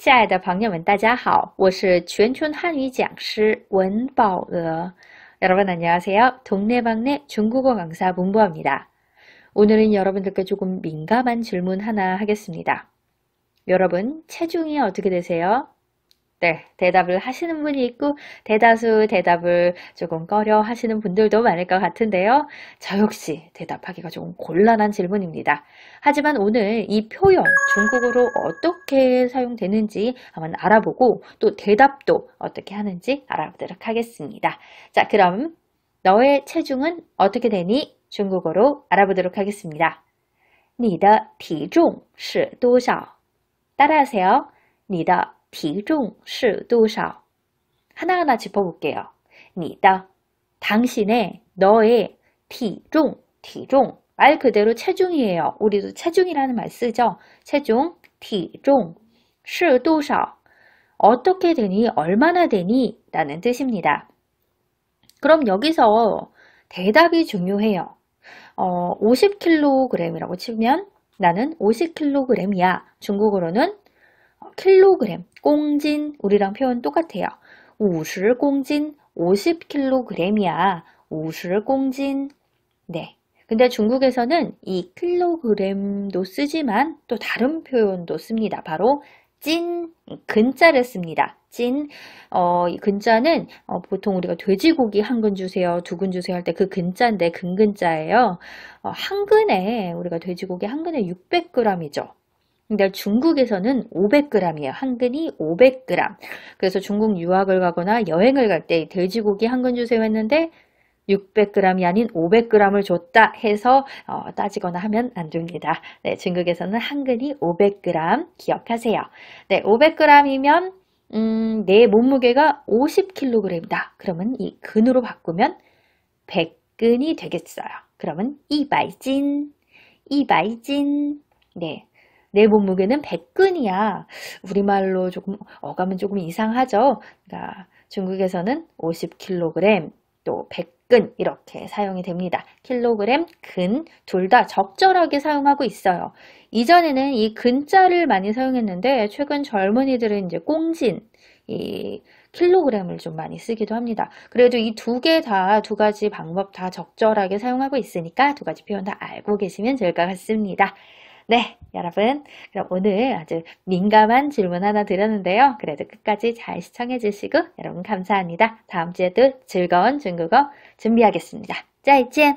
亲爱的朋友们，大家好，我是全球汉语讲师文宝娥。여러분안녕하세요동네방네중국어강사문보입니다 오늘은 여러분들께 조금 민감한 질문 하나 하겠습니다. 여러분 체중이 어떻게 되세요? 네, 대답을 하시는 분이 있고 대다수 대답을 조금 꺼려 하시는 분들도 많을 것 같은데요. 저 역시 대답하기가 조금 곤란한 질문입니다. 하지만 오늘 이 표현 중국어로 어떻게 사용되는지 한번 알아보고 또 대답도 어떻게 하는지 알아보도록 하겠습니다. 자, 그럼 너의 체중은 어떻게 되니? 중국어로 알아보도록 하겠습니다. 你的体重是多少? 따라하세요. 你的体重是多少? 하나하나 짚어볼게요. 你的, 당신의, 너의, 体重,体重.말 그대로 체중이에요. 우리도 체중이라는 말 쓰죠. 체중, 体重,是多少? 어떻게 되니, 얼마나 되니? 라는 뜻입니다. 그럼 여기서 대답이 중요해요. 어, 50kg이라고 치면 나는 50kg이야. 중국어로는 킬로그램, 꽁진 우리랑 표현 똑같아요. 50공진, 5 0킬로그램이야 50공진. 네. 근데 중국에서는 이 킬로그램도 쓰지만 또 다른 표현도 씁니다. 바로 찐 근자를 씁니다. 찐, 어, 근자는 어, 보통 우리가 돼지고기 한 근 주세요, 두 근 주세요 할 때 그 근자인데 근근자예요. 어, 한 근에 우리가 돼지고기 한 근에 600g이죠. 근데 중국에서는 500g이에요. 한 근이 500g. 그래서 중국 유학을 가거나 여행을 갈 때 돼지고기 한근 주세요 했는데 600g이 아닌 500g을 줬다 해서 어, 따지거나 하면 안 됩니다. 네, 중국에서는 한 근이 500g 기억하세요. 네, 500g이면 음, 내 몸무게가 50kg이다. 그러면 이 근으로 바꾸면 100근이 되겠어요. 그러면 이0 0진이0 0진 네, 내 몸무게는 100근이야. 우리말로 조금 어감은 조금 이상하죠. 그러니까 중국에서는 50kg 또 100근 이렇게 사용이 됩니다. 킬로그램, 근 둘 다 적절하게 사용하고 있어요. 이전에는 이 근자를 많이 사용했는데 최근 젊은이들은 이제 꽁진 이 킬로그램을 좀 많이 쓰기도 합니다. 그래도 이 두 개 다 두 가지 방법 다 적절하게 사용하고 있으니까 두 가지 표현 다 알고 계시면 될 것 같습니다. 네, 여러분. 그럼 오늘 아주 민감한 질문 하나 드렸는데요. 그래도 끝까지 잘 시청해 주시고 여러분 감사합니다. 다음 주에도 즐거운 중국어 준비하겠습니다. 짜이찐!